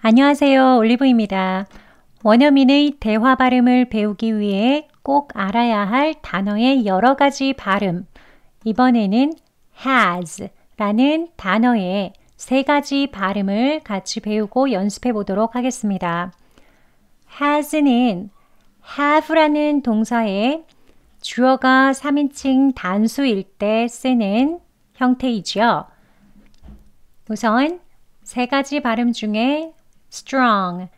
안녕하세요. 올리브입니다. 원어민의 대화 발음을 배우기 위해 꼭 알아야 할 단어의 여러 가지 발음. 이번에는 has 라는 단어의 세 가지 발음을 같이 배우고 연습해 보도록 하겠습니다. has는 have라는 동사의 주어가 3인칭 단수일 때 쓰는 형태이지요. 우선 세 가지 발음 중에 strong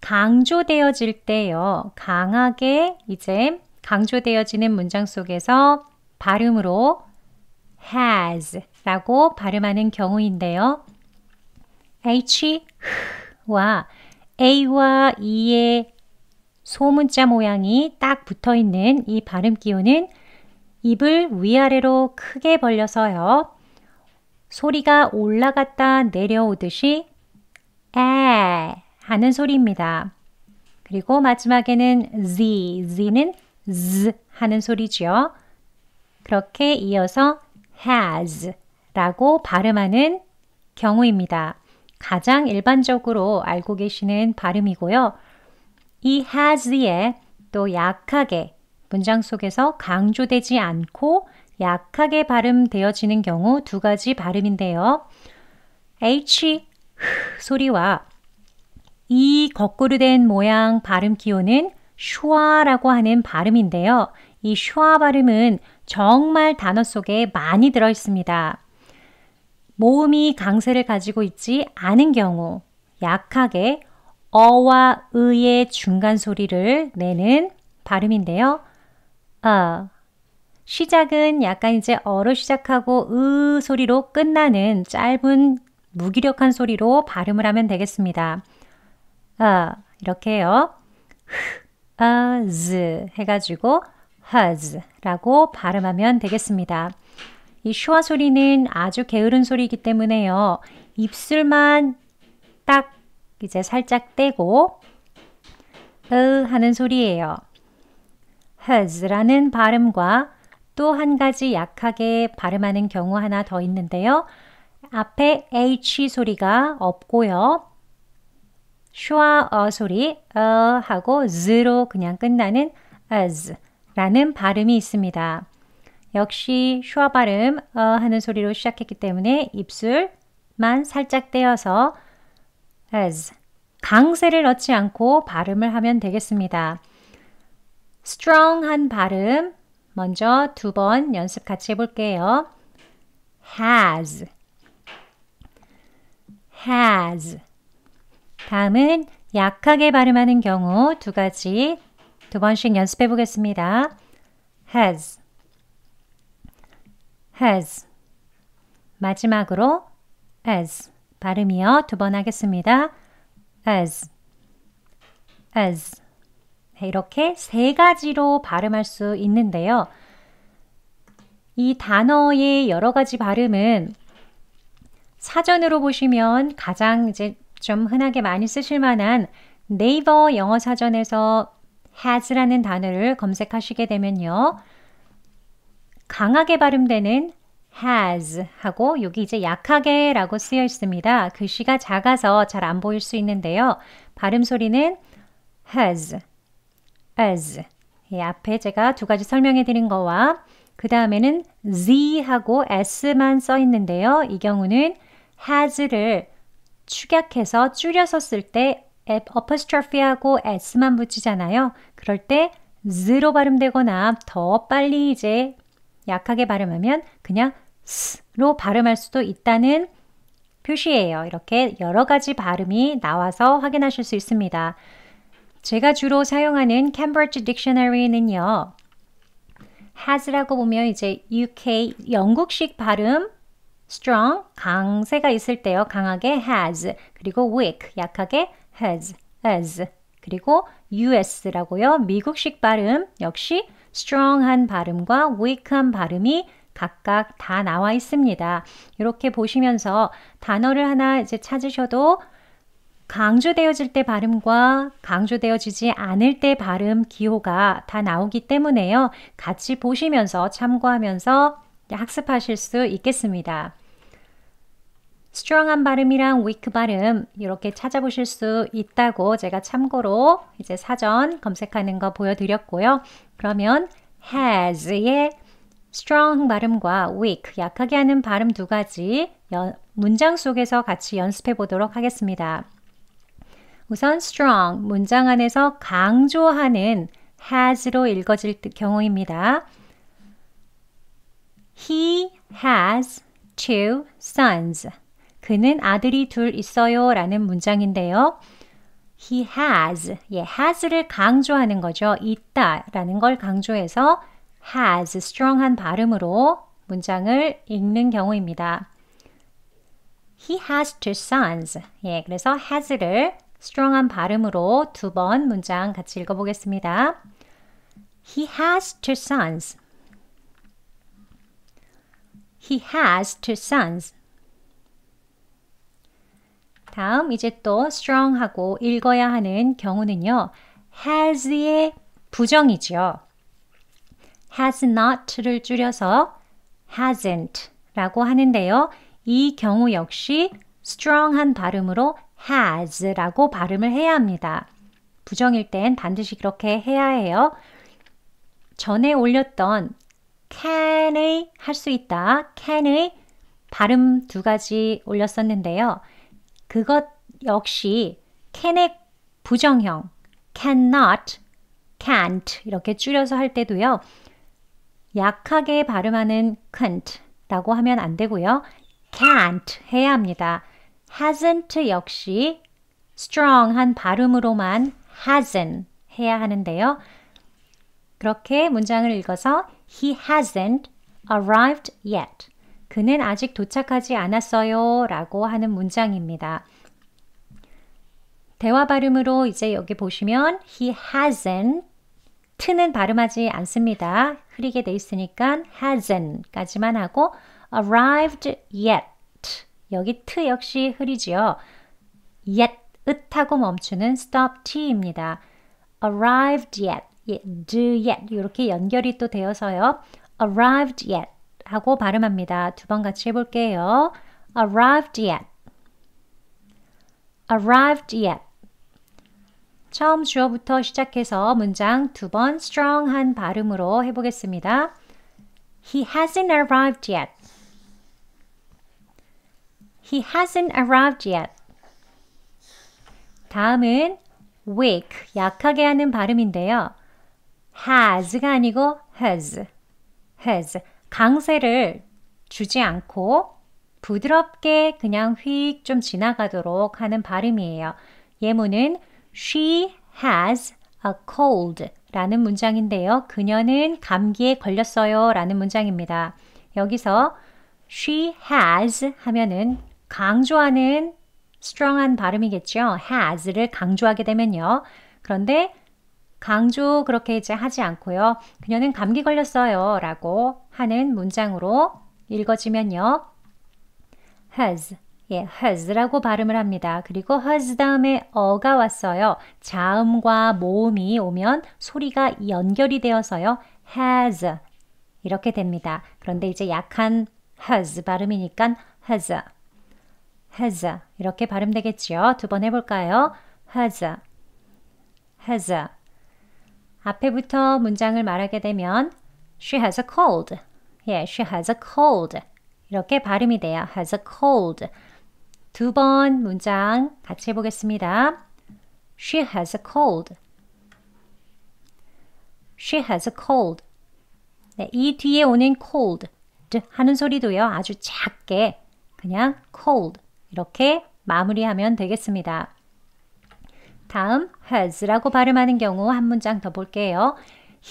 강조되어질 때요. 강하게 이제 강조되어지는 문장 속에서 발음으로 has 라고 발음하는 경우인데요. h와 a와 e의 소문자 모양이 딱 붙어 있는 이 발음 기호는 입을 위아래로 크게 벌려서요. 소리가 올라갔다 내려오듯이 에 하는 소리입니다. 그리고 마지막에는 z, z는 z 하는 소리지요. 그렇게 이어서 has라고 발음하는 경우입니다. 가장 일반적으로 알고 계시는 발음이고요. 이 has에 또 약하게 문장 속에서 강조되지 않고 약하게 발음되어지는 경우 두 가지 발음인데요. h 소리와 이 거꾸로 된 모양 발음 기호는 슈아라고 하는 발음인데요. 이 슈아 발음은 정말 단어 속에 많이 들어 있습니다. 모음이 강세를 가지고 있지 않은 경우 약하게 어와 의의 중간 소리를 내는 발음인데요. 어. 시작은 약간 이제 어로 시작하고 으 소리로 끝나는 짧은 무기력한 소리로 발음을 하면 되겠습니다. 아, 이렇게요. 하즈 아, 해가지고 하즈라고 발음하면 되겠습니다. 이 슈아 소리는 아주 게으른 소리이기 때문에요. 입술만 딱 이제 살짝 떼고 으 하는 소리예요. 하즈라는 발음과 또 한 가지 약하게 발음하는 경우 하나 더 있는데요. 앞에 h 소리가 없고요. 슈아 어 소리 어 하고 z로 그냥 끝나는 as라는 발음이 있습니다. 역시 슈아 발음 어 하는 소리로 시작했기 때문에 입술만 살짝 떼어서 as 강세를 넣지 않고 발음을 하면 되겠습니다. strong한 발음 먼저 두 번 연습 같이 해볼게요. has has. 다음은 약하게 발음하는 경우 두 가지 두 번씩 연습해 보겠습니다. has, has. 마지막으로 as 발음이요 두 번 하겠습니다. as, as. 네, 이렇게 세 가지로 발음할 수 있는데요. 이 단어의 여러 가지 발음은 사전으로 보시면 가장 이제 좀 흔하게 많이 쓰실 만한 네이버 영어 사전에서 has라는 단어를 검색하시게 되면요. 강하게 발음되는 has 하고 여기 이제 약하게 라고 쓰여 있습니다. 글씨가 작아서 잘 안 보일 수 있는데요. 발음 소리는 has, as. 예, 앞에 제가 두 가지 설명해 드린 거와 그 다음에는 z 하고 s만 써 있는데요. 이 경우는 has를 축약해서 줄여서 쓸 때 apostrophe하고 s만 붙이잖아요. 그럴 때 z로 발음되거나 더 빨리 이제 약하게 발음하면 그냥 s로 발음할 수도 있다는 표시예요. 이렇게 여러 가지 발음이 나와서 확인하실 수 있습니다. 제가 주로 사용하는 Cambridge Dictionary는요. has라고 보면 이제 UK 영국식 발음 strong 강세가 있을 때요. 강하게 has 그리고 weak 약하게 has as 그리고 us라고요. 미국식 발음 역시 strong한 발음과 weak한 발음이 각각 다 나와 있습니다. 이렇게 보시면서 단어를 하나 이제 찾으셔도 강조되어질 때 발음과 강조되어지지 않을 때 발음 기호가 다 나오기 때문에요. 같이 보시면서 참고하면서 학습하실 수 있겠습니다. s t r o n g 한 발음이랑 weak 발음 이렇게 찾아보실 수 있다고 제가 참고로 이제 사전 검색하는 거 보여드렸고요. 그러면 has의 strong 발음과 weak 약하게 하는 발음 두 가지 연, 문장 속에서 같이 연습해 보도록 하겠습니다. 우선 strong 문장 안에서 강조하는 has로 읽어질 경우입니다. He has two sons. 그는 아들이 둘 있어요 라는 문장인데요. He has, 예, has를 강조하는 거죠. 있다 라는 걸 강조해서 has, strong한 발음으로 문장을 읽는 경우입니다. He has two sons. 예, 그래서 has를 strong한 발음으로 두 번 문장 같이 읽어보겠습니다. He has two sons. He has two sons. 다음 이제 또 strong하고 읽어야 하는 경우는요. has의 부정이죠 has not를 줄여서 hasn't라고 하는데요. 이 경우 역시 strong한 발음으로 has라고 발음을 해야 합니다. 부정일 땐 반드시 그렇게 해야 해요. 전에 올렸던 can의 할 수 있다, can의 발음 두 가지 올렸었는데요. 그것 역시 can의 부정형 cannot, can't 이렇게 줄여서 할 때도요. 약하게 발음하는 can't라고 하면 안 되고요. can't 해야 합니다. hasn't 역시 strong한 발음으로만 hasn't 해야 하는데요. 그렇게 문장을 읽어서 he hasn't arrived yet. 그는 아직 도착하지 않았어요. 라고 하는 문장입니다. 대화 발음으로 이제 여기 보시면 he hasn't t는 발음하지 않습니다. 흐리게 돼 있으니까 hasn't까지만 하고 arrived yet 여기 t 역시 흐리지요. yet ы т 고 멈추는 stop t입니다. arrived yet, 예, do yet 이렇게 연결이 또 되어서요. arrived yet 라고 발음합니다. 두 번 같이 해볼게요. arrived yet. arrived yet. 처음 주어부터 시작해서 문장 두 번 strong한 발음으로 해보겠습니다. He hasn't arrived yet. He hasn't arrived yet. 다음은 weak, 약하게 하는 발음인데요. has가 아니고 has. has. 강세를 주지 않고 부드럽게 그냥 휙 좀 지나가도록 하는 발음이에요. 예문은 She has a cold 라는 문장인데요. 그녀는 감기에 걸렸어요 라는 문장입니다. 여기서 she has 하면은 강조하는 strong한 발음이겠죠. has를 강조하게 되면요. 그런데 강조 그렇게 이제 하지 않고요. 그녀는 감기 걸렸어요 라고 하는 문장으로 읽어지면요. has 예, has라고 발음을 합니다. 그리고 has 다음에 어가 왔어요. 자음과 모음이 오면 소리가 연결이 되어서요. has 이렇게 됩니다. 그런데 이제 약한 has 발음이니까 has has 이렇게 발음되겠죠두 번 해볼까요? has has 앞에부터 문장을 말하게 되면 She has a cold. 예, yeah, she has a cold. 이렇게 발음이 돼요. has a cold. 두 번 문장 같이 해보겠습니다. She has a cold. She has a cold. 네, 이 뒤에 오는 cold 하는 소리도요. 아주 작게 그냥 cold 이렇게 마무리하면 되겠습니다. 다음 has라고 발음하는 경우 한 문장 더 볼게요.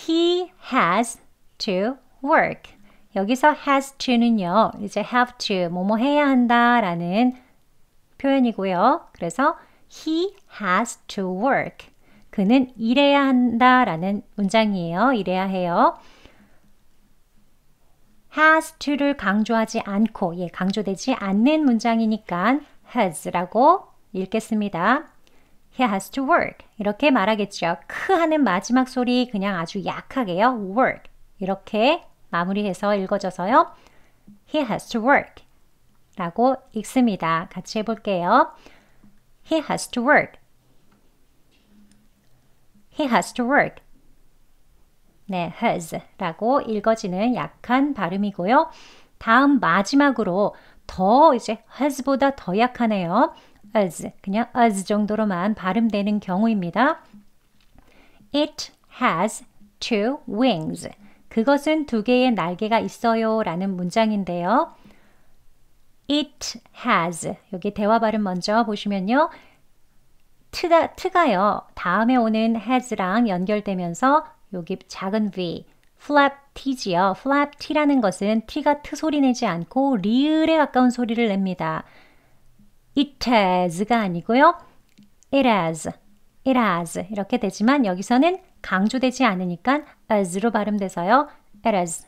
He has to work. 여기서 has to는요. 이제 have to, 뭐뭐 해야 한다라는 표현이고요. 그래서 he has to work. 그는 일해야 한다라는 문장이에요. 일해야 해요. has to를 강조하지 않고, 예, 강조되지 않는 문장이니까 has라고 읽겠습니다. He has to work. 이렇게 말하겠죠. 크 하는 마지막 소리 그냥 아주 약하게요. work. 이렇게 마무리해서 읽어줘서요. He has to work 라고 읽습니다. 같이 해볼게요. He has to work. He has to work. 네, has 라고 읽어지는 약한 발음이고요. 다음 마지막으로 더 이제 has보다 더 약하네요. as 그냥 as 정도로만 발음되는 경우입니다. It has two wings. 그것은 두 개의 날개가 있어요 라는 문장인데요. It has. 여기 대화 발음 먼저 보시면요. 트가, 트가요. 다음에 오는 has랑 연결되면서 여기 작은 v, flap t지요. flap t라는 것은 t가 트 소리 내지 않고 리을에 가까운 소리를 냅니다. It has가 아니고요. It has, it has 이렇게 되지만 여기서는 강조되지 않으니까 as로 발음돼서요. it is.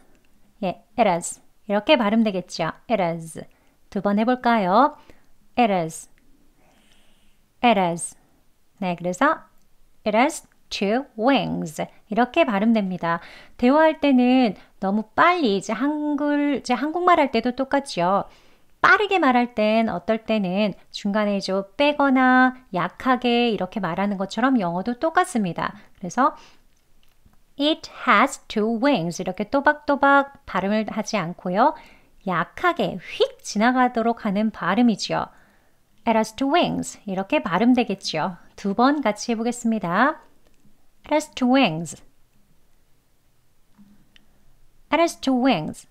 예, it is. 이렇게 발음되겠죠. it is. 두 번 해볼까요? it is. it is. 네, 그래서 it has two wings. 이렇게 발음됩니다. 대화할 때는 너무 빨리 이제 한글 이제 한국말 할 때도 똑같죠. 빠르게 말할 땐 어떨 때는 중간에 좀 빼거나 약하게 이렇게 말하는 것처럼 영어도 똑같습니다. 그래서 It has two wings 이렇게 또박또박 발음을 하지 않고요. 약하게 휙 지나가도록 하는 발음이지요. It has two wings 이렇게 발음되겠지요. 두 번 같이 해보겠습니다. It has two wings. It has two wings.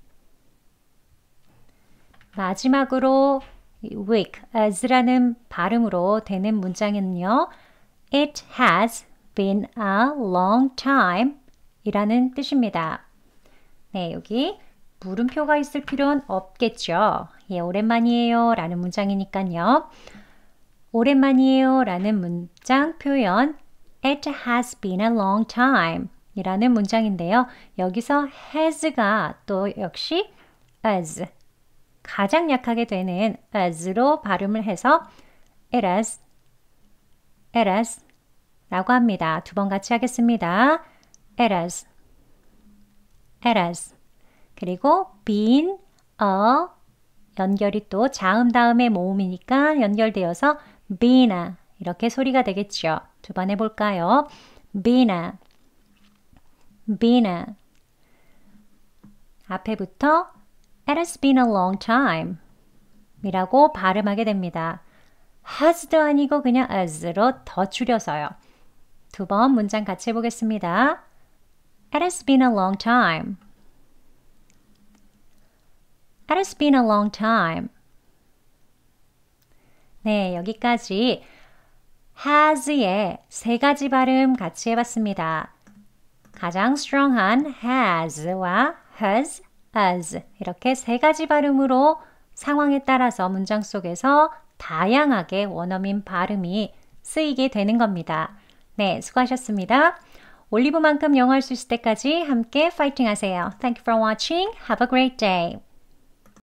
마지막으로 week as라는 발음으로 되는 문장은요. It has been a long time 이라는 뜻입니다. 네, 여기 물음표가 있을 필요는 없겠죠. 예, 오랜만이에요 라는 문장이니까요. 오랜만이에요 라는 문장 표현 It has been a long time 이라는 문장인데요. 여기서 has가 또 역시 as 가장 약하게 되는 as로 발음을 해서 it as, it as 라고 합니다. 두 번 같이 하겠습니다. it as, it as 그리고 been, a 연결이 또 자음 다음에 모음이니까 연결되어서 been아 이렇게 소리가 되겠죠. 두 번 해볼까요? been아, been아 앞에부터 It has been a long time. 이라고 발음하게 됩니다. has도 아니고 그냥 as로 더 줄여서요. 두 번 문장 같이 해보겠습니다. It has been a long time. It has been a long time. 네, 여기까지 has의 세 가지 발음 같이 해봤습니다. 가장 strong한 has와 has as 이렇게 세 가지 발음으로 상황에 따라서 문장 속에서 다양하게 원어민 발음이 쓰이게 되는 겁니다. 네, 수고하셨습니다. 올리브만큼 영어할 수 있을 때까지 함께 파이팅 하세요. Thank you for watching. Have a great day.